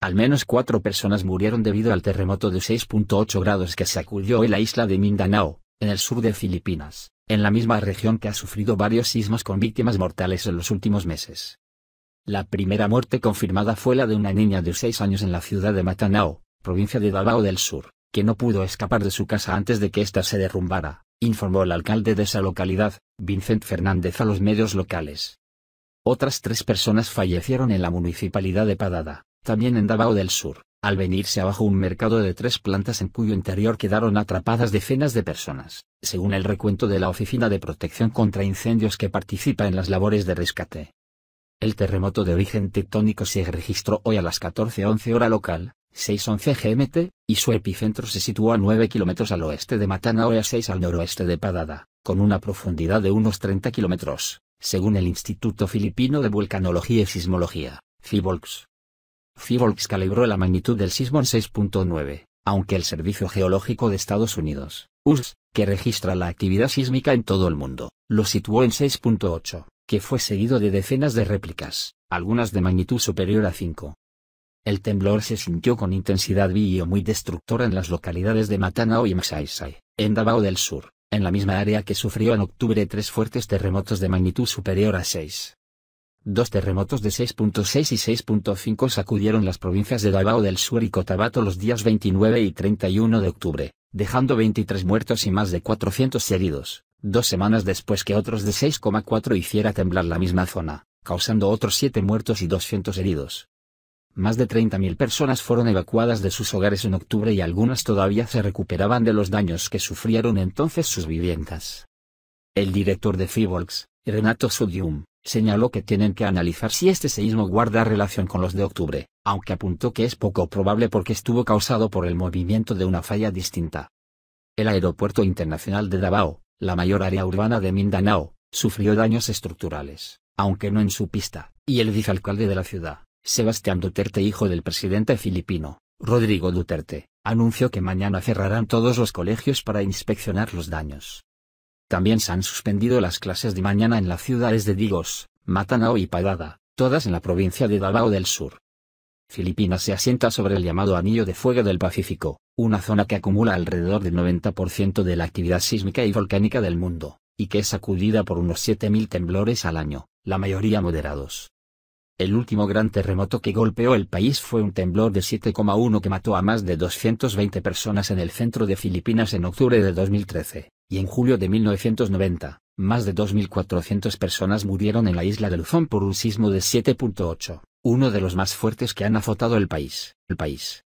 Al menos cuatro personas murieron debido al terremoto de 6.8 grados que sacudió en la isla de Mindanao, en el sur de Filipinas, en la misma región que ha sufrido varios sismos con víctimas mortales en los últimos meses. La primera muerte confirmada fue la de una niña de 6 años en la ciudad de Matanao, provincia de Davao del Sur, que no pudo escapar de su casa antes de que ésta se derrumbara, informó el alcalde de esa localidad, Vincent Fernández a los medios locales. Otras tres personas fallecieron en la municipalidad de Padada también en Davao del Sur, al venirse abajo un mercado de tres plantas en cuyo interior quedaron atrapadas decenas de personas, según el recuento de la Oficina de Protección contra Incendios que participa en las labores de rescate. El terremoto de origen tectónico se registró hoy a las 14.11 hora local, 6.11 GMT, y su epicentro se situó a 9 kilómetros al oeste de Matana y a 6 al noroeste de Padada, con una profundidad de unos 30 kilómetros, según el Instituto Filipino de Vulcanología y Sismología, CIVOLX. FIVOLX calibró la magnitud del sismo en 6.9, aunque el Servicio Geológico de Estados Unidos, USGS, que registra la actividad sísmica en todo el mundo, lo situó en 6.8, que fue seguido de decenas de réplicas, algunas de magnitud superior a 5. El temblor se sintió con intensidad muy destructora en las localidades de Matanao y Massai-Sai, en Davao del Sur, en la misma área que sufrió en octubre tres fuertes terremotos de magnitud superior a 6. Dos terremotos de 6.6 y 6.5 sacudieron las provincias de Davao del Sur y Cotabato los días 29 y 31 de octubre, dejando 23 muertos y más de 400 heridos, dos semanas después que otros de 6,4 hiciera temblar la misma zona, causando otros 7 muertos y 200 heridos. Más de 30.000 personas fueron evacuadas de sus hogares en octubre y algunas todavía se recuperaban de los daños que sufrieron entonces sus viviendas. El director de Fivolks, Renato Sudium, señaló que tienen que analizar si este seísmo guarda relación con los de octubre, aunque apuntó que es poco probable porque estuvo causado por el movimiento de una falla distinta. El aeropuerto internacional de Davao, la mayor área urbana de Mindanao, sufrió daños estructurales, aunque no en su pista, y el vicealcalde de la ciudad, Sebastián Duterte hijo del presidente filipino, Rodrigo Duterte, anunció que mañana cerrarán todos los colegios para inspeccionar los daños. También se han suspendido las clases de mañana en las ciudades de Digos, Matanao y Padada, todas en la provincia de Davao del Sur. Filipinas se asienta sobre el llamado Anillo de Fuego del Pacífico, una zona que acumula alrededor del 90% de la actividad sísmica y volcánica del mundo, y que es sacudida por unos 7.000 temblores al año, la mayoría moderados. El último gran terremoto que golpeó el país fue un temblor de 7,1 que mató a más de 220 personas en el centro de Filipinas en octubre de 2013 y en julio de 1990, más de 2.400 personas murieron en la isla de Luzón por un sismo de 7.8, uno de los más fuertes que han azotado el país. El país